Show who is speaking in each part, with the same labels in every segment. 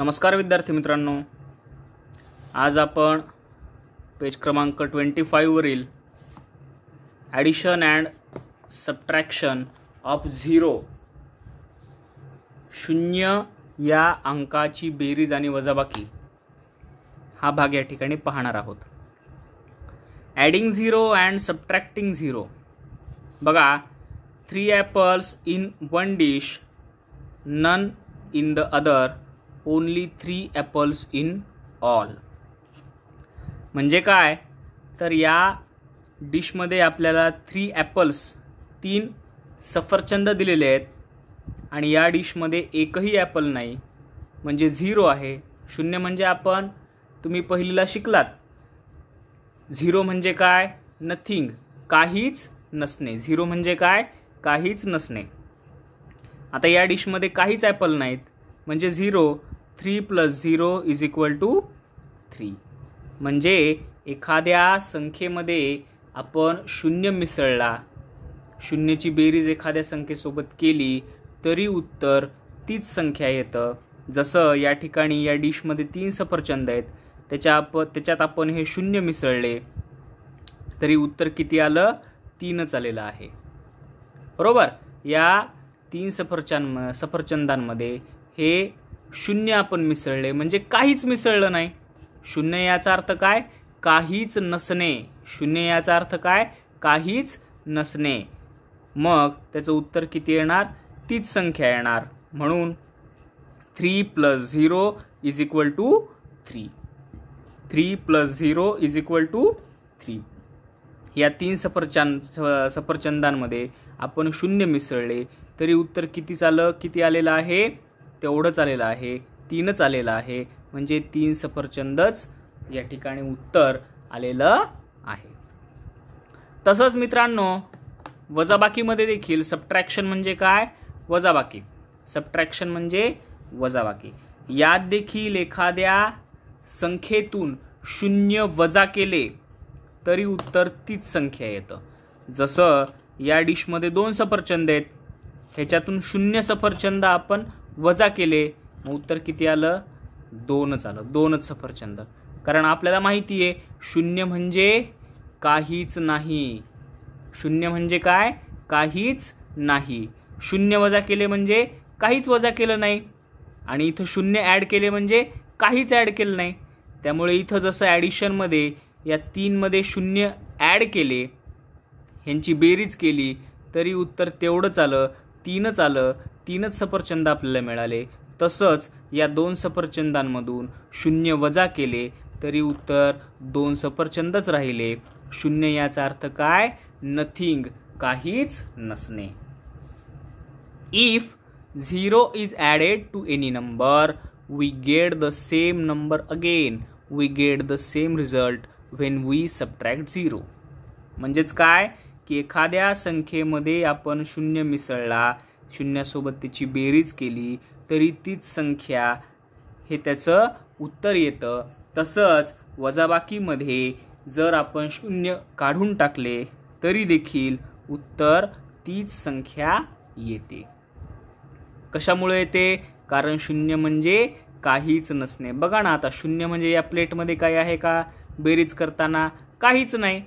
Speaker 1: नमस्कार विद्यार्थी मित्रांनो आज आपण पेज क्रमांक ट्वेंटी फाईव्हवरील addition and subtraction of zero शून्य या अंकाची बेरीज आणि वजाबाकी हा भाग या ठिकाणी पाहणार आहोत adding zero and subtracting zero बघा three apples in one dish none in the other only three apples in all म्हणजे काय तर या डिशमध्ये आपल्याला थ्री ॲपल्स तीन सफरचंद दिलेले आहेत आणि या डिशमध्ये एकही ॲपल नाही म्हणजे झिरो आहे शून्य म्हणजे आपण तुम्ही पहिलीला शिकलात झिरो म्हणजे काय नथिंग काहीच नसणे झिरो म्हणजे काय काहीच नसणे आता या डिशमध्ये काहीच ॲपल नाहीत म्हणजे zero three plus zero is equal to three म्हणजे एखाद्या संख्येमध्ये आपण शून्य मिसळला शून्यची बेरीज एखाद्या संख्येसोबत केली तरी उत्तर तीच संख्या येतं जसं या ठिकाणी या डिशमध्ये तीन सफरचंद आहेत त्याच्या आप त्याच्यात आपण हे शून्य मिसळले तरी उत्तर किती आलं तीनच आलेलं आहे बरोबर या तीन सफरचंद सफरचंदांमध्ये हे शून्य आपण मिसळले म्हणजे काहीच मिसळलं नाही शून्य याचा अर्थ काय काहीच नसणे शून्य याचा अर्थ काय काहीच नसणे मग त्याचं उत्तर किती येणार तीच संख्या येणार म्हणून three plus zero is equal to three three plus zero is equal to three या तीन सफरचंद सफरचंदांमध्ये आपण शून्य मिसळले तरी उत्तर किती चाललं किती आलेलं आहे तेवढंच आलेलं आहे तीनच आलेलं आहे म्हणजे तीन सफरचंदच या ठिकाणी उत्तर आलेलं आहे तसंच मित्रांनो वजाबाकीमध्ये देखील सबट्रॅक्शन म्हणजे काय वजाबाकी सबट्रॅक्शन म्हणजे वजाबाकी यात देखील एखाद्या संख्येतून शून्य वजा केले तरी उत्तर तीच संख्या येतं जसं या डिशमध्ये दोन सफरचंद आहेत ह्याच्यातून शून्य सफरचंद आपण वजा केले मग उत्तर किती आलं दोनच आलं दोनच सफरचंद कारण आपल्याला माहिती आहे शून्य म्हणजे काहीच नाही शून्य म्हणजे काय काहीच नाही शून्य वजा केले म्हणजे काहीच वजा केलं नाही आणि इथं शून्य ॲड केले म्हणजे काहीच ॲड केलं नाही त्यामुळे इथं जसं ॲडिशनमध्ये या तीनमध्ये शून्य ॲड केले ह्यांची बेरीज केली तरी उत्तर तेवढंच आलं तीनच आलं तीनच सफरचंद आपल्याला मिळाले तसंच या दोन सफरचंदांमधून शून्य वजा केले तरी उत्तर दोन सफरचंदच राहिले शून्य याचा अर्थ काय नथिंग काहीच नसणे if zero is added to any number we get the same number again we get the same result when we subtract zero म्हणजेच काय की एखाद्या संख्येमध्ये आपण शून्य मिसळला शून्यासोबत त्याची बेरीज केली तरी तीच संख्या हे त्याचं उत्तर येतं तसंच वजाबाकीमध्ये जर आपण शून्य काढून टाकले तरी देखील उत्तर तीच संख्या येते कशामुळे येते कारण शून्य म्हणजे काहीच नसणे बघा ना आता शून्य म्हणजे या प्लेटमध्ये काय आहे का बेरीज करताना काहीच नाही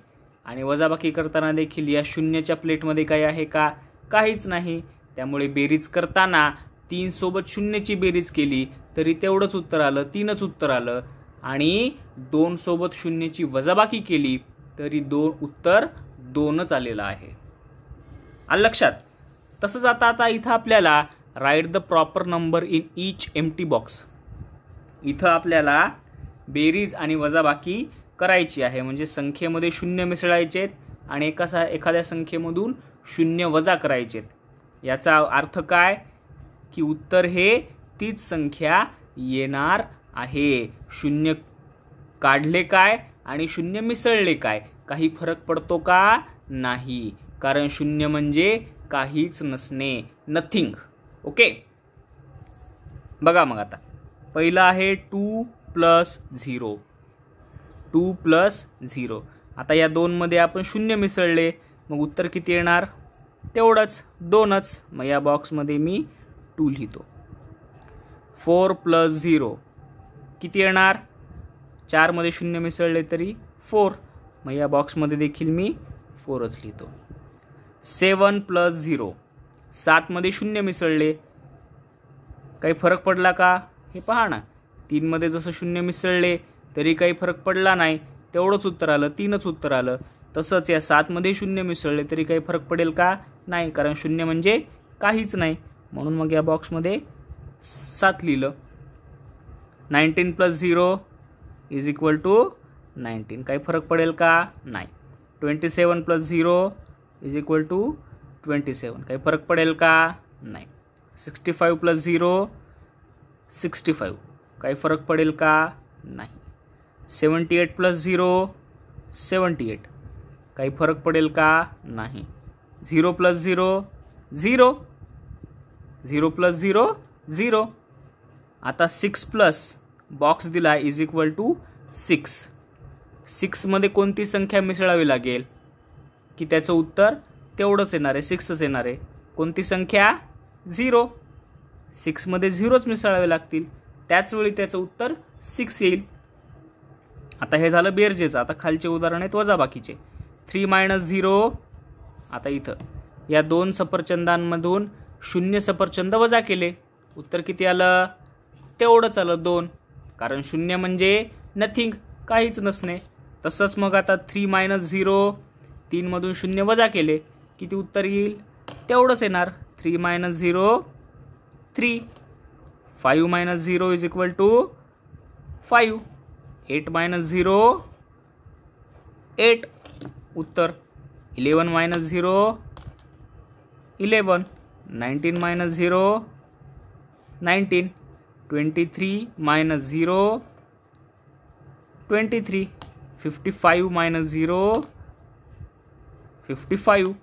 Speaker 1: आणि वजाबाकी करताना देखील या शून्याच्या प्लेटमध्ये काय आहे का काहीच नाही त्यामुळे बेरीज करताना तीन सोबत शून्यची बेरीज केली तरी तेवढंच उत्तर आलं तीनच उत्तर आलं आणि दोन सोबत शून्यची वजाबाकी केली तरी दोन उत्तर दोनच आलेलं आहे आलं लक्षात तसंच आता आता इथं आपल्याला write the proper number in each empty box इथं आपल्याला बेरीज आणि वजाबाकी करायची आहे म्हणजे संख्येमध्ये शून्य मिसळायचे आहेत आणि एका एखाद्या संख्येमधून शून्य वजा करायचे आहेत याचा अर्थ काय की उत्तर हे तीच संख्या येणार आहे शून्य काढले काय आणि शून्य मिसळले काय काही फरक पडतो का नाही कारण शून्य म्हणजे काहीच नसणे नथिंग ओके बघा मग आता पहिलं आहे two plus zero two plus zero आता या दोनमध्ये आपण शून्य मिसळले मग उत्तर किती येणार तेवढंच दोनच मग या बॉक्समध्ये मी टू लिहितो फोर प्लस झिरो किती येणार चारमध्ये शून्य मिसळले तरी फोर मग या बॉक्समध्ये देखील मी फोरच लिहितो सेवन प्लस झिरो सातमध्ये शून्य मिसळले काही फरक पडला का हे पहा ना तीनमध्ये जसं शून्य मिसळले तरी काही फरक पडला नाही तेवढंच उत्तर आलं तीनच उत्तर आलं तसंच या सातमध्ये शून्य मिसळले तरी काही फरक पडेल का नाही कारण शून्य म्हणजे काहीच नाही म्हणून मग या बॉक्समध्ये सात लिहिलं nineteen plus zero is equal to nineteen काही फरक पडेल का नाही twenty seven plus zero is equal to twenty seven काही फरक पडेल का नाही sixty five plus zero sixty five काही फरक पडेल का नाही seventy eight plus zero seventy eight काही फरक पडेल का नाही zero plus zero zero zero plus zero zero आता सिक्स प्लस बॉक्स दिला इज इक्वल टू सिक्स सिक्समध्ये कोणती संख्या मिसळावी लागेल की त्याचं उत्तर तेवढंच येणार आहे सिक्सच येणार आहे कोणती संख्या झिरो सिक्समध्ये झिरोच मिसळावे लागतील त्याचवेळी त्याचं उत्तर सिक्स येईल आता हे झालं बेरजेचं आता खालचे उदाहरण आहेत वजाबाकीचे थ्री मायनस झिरो आता इथं या दोन सफरचंदांमधून शून्य सफरचंद वजा केले उत्तर किती आलं तेवढंच आलं दोन कारण शून्य म्हणजे नथिंग काहीच नसणे तसंच मग आता थ्री मायनस झिरो तीनमधून शून्य वजा केले किती उत्तर येईल तेवढंच येणार three minus zero three five minus zero is equal to five eight minus zero eight उत्तर eleven minus zero eleven nineteen minus zero nineteen twenty three minus zero twenty three fifty five minus zero fifty five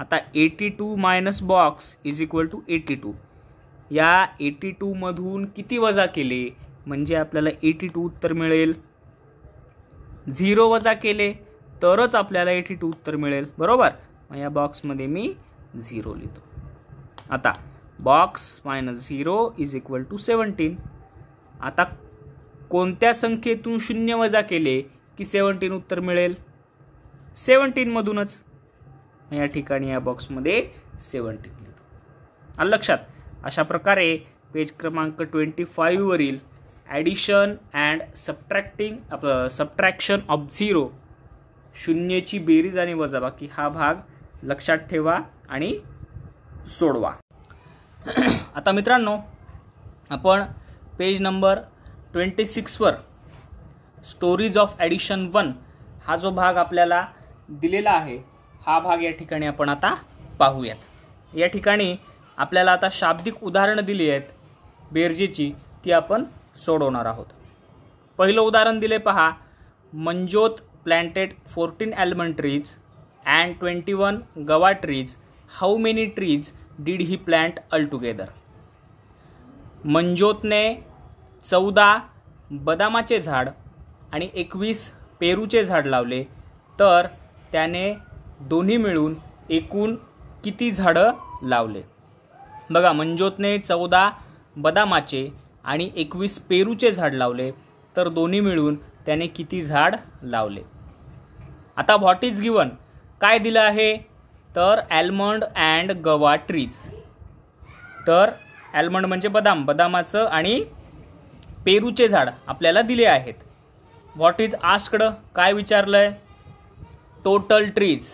Speaker 1: आता eighty two minus box is equal to eighty two या eighty टूमधून किती वजा केले म्हणजे आपल्याला eighty two उत्तर मिळेल झिरो वजा केले तरच आपल्याला एटी टू उत्तर मिळेल बरोबर मग या बॉक्समध्ये मी झिरो लिहितो आता box minus zero is equal to seventeen आता कोणत्या संख्येतून शून्य वजा केले की सेवन्टीन उत्तर मिळेल सेवन्टीनमधूनच या ठिकाणी या बॉक्समध्ये सेवन्टीन लिहितो आणि लक्षात अशा प्रकारे पेज क्रमांक ट्वेंटी फाईव्हवरील addition and subtracting subtraction of zero शून्यची बेरीज आणि वजाबाकी हा भाग लक्षात ठेवा आणि सोडवा आता मित्रांनो आपण पेज नंबर ट्वेंटी सिक्सवर स्टोरीज ऑफ ॲडिशन वन हा जो भाग आपल्याला दिलेला आहे हा भाग या ठिकाणी आपण आता पाहूयात या ठिकाणी आपल्याला आता शाब्दिक उदाहरणं दिली आहेत बेरजेची ती आपण सोडवणार आहोत पहिलं उदाहरण दिले पहा Manjot planted 14 almond trees and 21 guava trees. How many trees did he plant altogether? मंजोतने चौदा बदामाचे झाड आणि एकवीस पेरूचे झाड लावले तर त्याने दोन्ही मिळून एकूण किती झाडं लावले बघा मंजोतने चौदा बदामाचे आणि एकवीस पेरूचे झाड लावले तर दोन्ही मिळून त्याने किती झाड लावले आता व्हॉट इज गिवन काय दिलं आहे तर ॲल्मंड अँड गवा ट्रीज तर ॲल्मंड म्हणजे बदाम बदामाचं आणि पेरूचे झाड आपल्याला दिले आहेत व्हॉट इज आस्कडं काय विचारलं आहे टोटल ट्रीज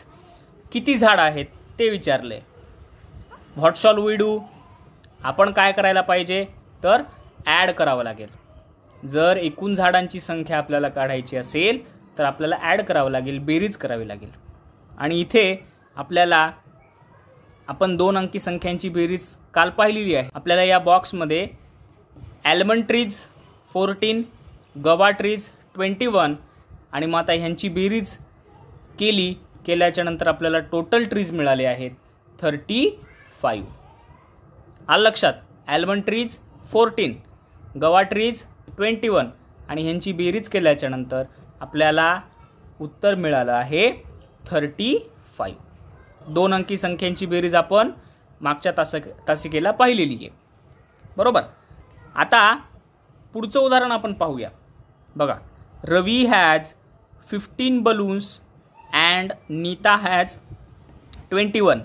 Speaker 1: किती झाड आहेत ते विचारले व्हॉट शॉल वी डू आपण काय करायला पाहिजे तर ॲड करावं लागेल जर एकूण झाडांची संख्या आपल्याला काढायची असेल तर आपल्याला ॲड करावं लागेल बेरीज करावी लागेल आणि इथे आपल्याला आपण दोन अंकी संख्यांची बेरीज काल पाहिलेली आहे आपल्याला या बॉक्समध्ये almond trees fourteen guava trees twenty one आणि मग आता ह्यांची बेरीज केली केल्याच्यानंतर आपल्याला टोटल ट्रीज मिळाले आहेत थर्टी फाईव्ह आल लक्षात almond trees fourteen guava trees twenty one आणि ह्यांची बेरीज केल्याच्यानंतर आपल्याला उत्तर मिळालं आहे थर्टी फाईव्ह दोन अंकी संख्यांची बेरीज आपण मागच्या तास तासिकेला पाहिलेली आहे बरोबर आता पुढचं उदाहरण आपण पाहूया बघा Ravi has fifteen balloons and Nita has twenty one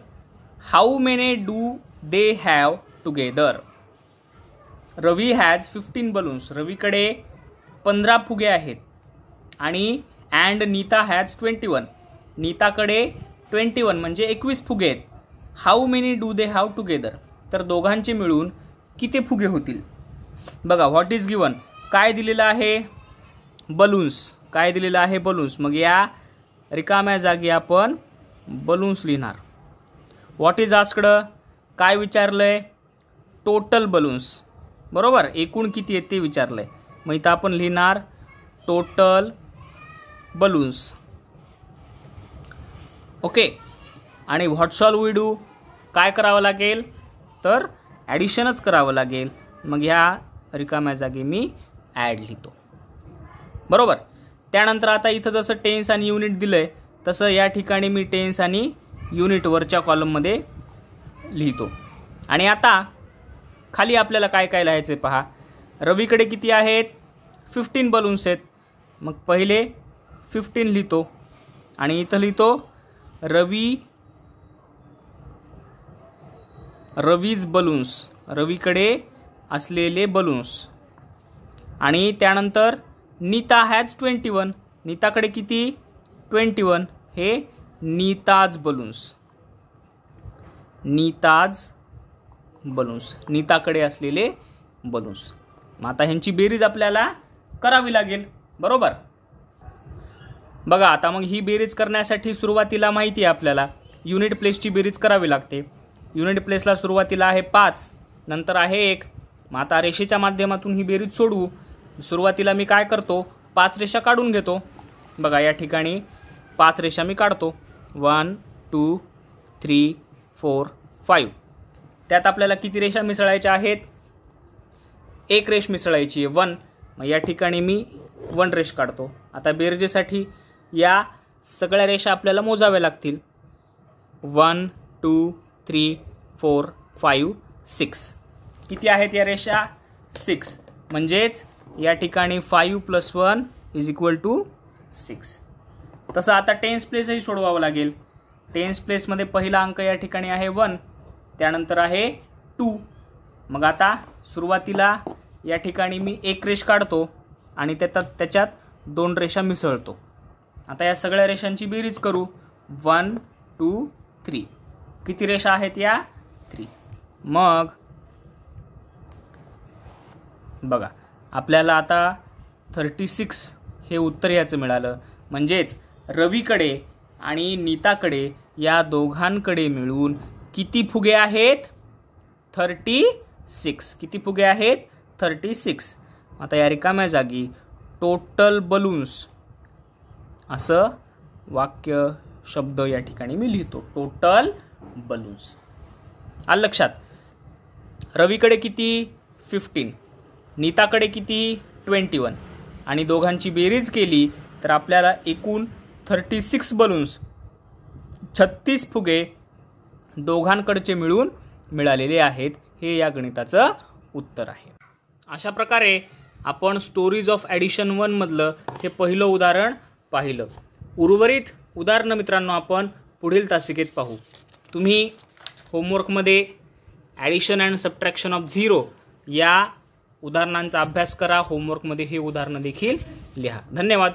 Speaker 1: how many do they have together Ravi has fifteen balloons रवीकडे पंधरा फुगे आहेत आणि and Nita has twenty one नीताकडे ट्वेंटी वन म्हणजे एकवीस फुगे आहेत how many do they have together तर दोघांचे मिळून किती फुगे होतील बघा व्हॉट इज गिवन काय दिलेलं आहे बलून्स काय दिलेलं आहे बलून्स मग या रिकाम्या जागी आपण बलून्स लिहिणार व्हॉट इज आस्कडं काय विचारलं आहे टोटल बलून्स बरोबर एकूण किती आहेत ते विचारलं आहे मग इथं आपण लिहिणार टोटल बलून्स ओके आणि व्हॉट्सॉल विडू काय करावं लागेल तर ॲडिशनच करावं लागेल मग ह्या रिकाम्या जागी मी ॲड लिहितो बरोबर त्यानंतर आता इथं जसं टेन्स आणि युनिट दिलं आहे तसं या ठिकाणी मी टेन्स आणि युनिटवरच्या कॉलममध्ये लिहितो आणि आता खाली आपल्याला काय काय लिहायचं आहे पहा रवीकडे किती आहेत फिफ्टीन बलून्स आहेत मग पहिले फिफ्टीन लिहितो आणि इथं लिहितो रवी रवीज बलून्स रवीकडे असलेले बलून्स आणि त्यानंतर नीता हॅज ट्वेंटी वन नीताकडे किती ट्वेंटी वन हे नीताज बलून्स नीताज बलून्स नीताकडे असलेले बलून्स मग आता ह्यांची बेरीज आपल्याला करावी लागेल बरोबर बघा आता मग ही बेरीज करण्यासाठी सुरुवातीला माहिती आहे आपल्याला युनिट प्लेसची बेरीज करावी लागते युनिट प्लेसला सुरुवातीला आहे पाच नंतर आहे एक मग आता रेषेच्या माध्यमातून ही बेरीज सोडवू सुरुवातीला मी काय करतो पाच रेषा काढून घेतो बघा या ठिकाणी पाच रेषा मी काढतो one two three four five त्यात आपल्याला किती रेषा मिसळायच्या आहेत एक रेष मिसळायची आहे वन मग या ठिकाणी मी वन रेष काढतो आता बेरजेसाठी या सगळ्या रेषा आपल्याला मोजाव्या लागतील one two three four five six किती आहेत या रेषा सिक्स म्हणजेच या ठिकाणी five plus one is equal to six तसं आता टेन्स प्लेसही सोडवावं लागेल टेन्स प्लेसमध्ये पहिला अंक या ठिकाणी आहे वन त्यानंतर आहे टू मग आता सुरुवातीला या ठिकाणी मी एक रेष काढतो आणि त्याच्यात त्याच्यात दोन रेषा मिसळतो आता या सगळ्या रेषांची बेरीज करू वन टू थ्री किती रेषा आहेत या थ्री मग बघा आपल्याला आता थर्टी सिक्स हे उत्तर याचं मिळालं म्हणजेच रवीकडे आणि नीताकडे या दोघांकडे मिळून किती फुगे आहेत थर्टी सिक्स किती फुगे आहेत थर्टी सिक्स आता या रिकाम्या जागी टोटल बलून्स असं वाक्य शब्द या ठिकाणी मी लिहितो टोटल बलून्स आल लक्षात रवीकडे किती फिफ्टीन नीताकडे किती ट्वेंटी वन आणि दोघांची बेरीज केली तर आपल्याला एकूण थर्टी सिक्स बलून्स छत्तीस फुगे दोघांकडचे मिळून मिळालेले आहेत हे या गणिताचं उत्तर आहे अशा प्रकारे आपण स्टोरीज ऑफ ॲडिशन वनमधलं हे पहिलं उदाहरण पाहिलं उर्वरित उदाहरणं मित्रांनो आपण पुढील तासिकेत पाहू तुम्ही होमवर्कमध्ये addition and subtraction of zero या उदाहरणांचा अभ्यास करा होमवर्कमध्ये हे उदाहरणं देखील लिहा धन्यवाद